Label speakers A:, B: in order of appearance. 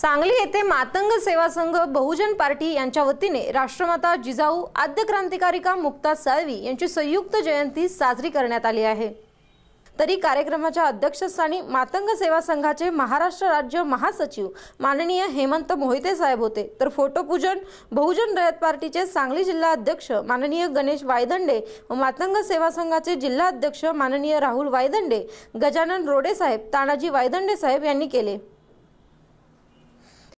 A: सांगली येथे मातंग सेवा संघ बहुजन पार्टी यांच्या वतीने राष्ट्रमाता जिजाऊ आद्य क्रांतिकारिका मुक्ता साळवी यांची संयुक्त जयंती साजरी करण्यात आली आहे तरी कार्यक्रमाच्या अध्यक्षस्थानी मातंग सेवा संघाचे महाराष्ट्र राज्य महासचिव माननीय हेमंत मोहिते साहेब होते तर फोटोपूजन बहुजन रयत पार्टीचे सांगली जिल्हा अध्यक्ष माननीय गणेश वायदंडे व मातंग सेवा संघाचे जिल्हा अध्यक्ष माननीय राहुल वायदंडे गजानन रोडे साहेब तानाजी वायदंडे साहेब यांनी केले